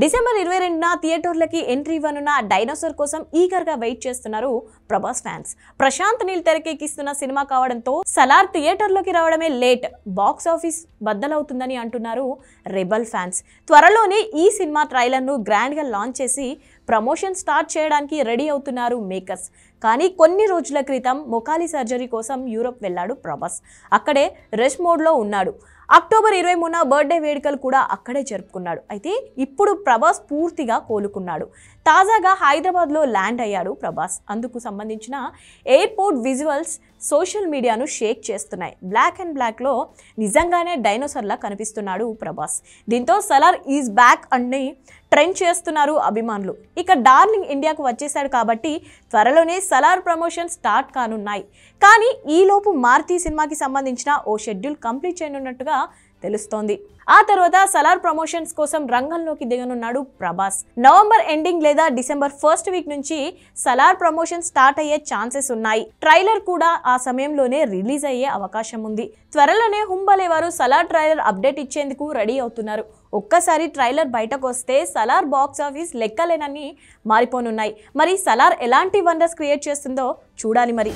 December ఇరవై రెండున థియేటర్లకి entry ఇవ్వనున్న dinosaur కోసం ఈగర్గా వెయిట్ చేస్తున్నారు ప్రభాస్ ఫ్యాన్స్ ప్రశాంత్ నీల్ తెరకెక్కిస్తున్న సినిమా కావడంతో సలార్ థియేటర్లోకి రావడమే లేట్ బాక్స్ ఆఫీస్ బద్దలవుతుందని అంటున్నారు రెబల్ ఫ్యాన్స్ త్వరలోనే ఈ సినిమా ట్రైలర్ను గ్రాండ్గా లాంచ్ చేసి ప్రమోషన్ స్టార్ట్ చేయడానికి రెడీ అవుతున్నారు మేకర్స్ కానీ కొన్ని రోజుల క్రితం మొకాలి సర్జరీ కోసం యూరప్ వెళ్ళాడు ప్రభాస్ అక్కడే రెస్ట్ మోడ్లో ఉన్నాడు అక్టోబర్ ఇరవై మూడున బర్త్డే వేడుకలు కూడా అక్కడే జరుపుకున్నాడు అయితే ఇప్పుడు ప్రభాస్ పూర్తిగా కోలుకున్నాడు తాజాగా హైదరాబాద్లో ల్యాండ్ అయ్యాడు ప్రభాస్ అందుకు సంబంధించిన ఎయిర్పోర్ట్ విజువల్స్ సోషల్ మీడియాను షేక్ చేస్తున్నాయి బ్లాక్ అండ్ బ్లాక్లో నిజంగానే డైనోసర్లా కనిపిస్తున్నాడు ప్రభాస్ దీంతో సలార్ ఈజ్ బ్యాక్ అని ట్రెండ్ చేస్తున్నారు అభిమానులు ఇక డార్లింగ్ ఇండియాకు వచ్చేశాడు కాబట్టి త్వరలోనే సలార్ ప్రమోషన్ స్టార్ట్ కానున్నాయి కానీ ఈలోపు మారుతి సినిమాకి సంబంధించిన ఓ షెడ్యూల్ కంప్లీట్ చేయనున్నట్టుగా తెలుస్తోంది ఆ తర్వాత సలార్ ప్రమోషన్స్ కోసం రంగంలోకి దిగనున్నాడు ప్రభాస్ నవంబర్ ఎండింగ్ లేదా డిసెంబర్ ఫస్ట్ వీక్ నుంచి సలార్ ప్రమోషన్ స్టార్ట్ అయ్యే ఛాన్సెస్ ఉన్నాయి ట్రైలర్ కూడా ఆ సమయంలోనే రిలీజ్ అయ్యే అవకాశం ఉంది త్వరలోనే హుంబలే వారు సలార్ ట్రైలర్ అప్డేట్ ఇచ్చేందుకు రెడీ అవుతున్నారు ఒక్కసారి ట్రైలర్ బయటకు వస్తే సలార్ బాక్స్ ఆఫీస్ లెక్కలేనని మారిపోనున్నాయి మరి సలార్ ఎలాంటి వండర్స్ క్రియేట్ చేస్తుందో చూడాలి మరి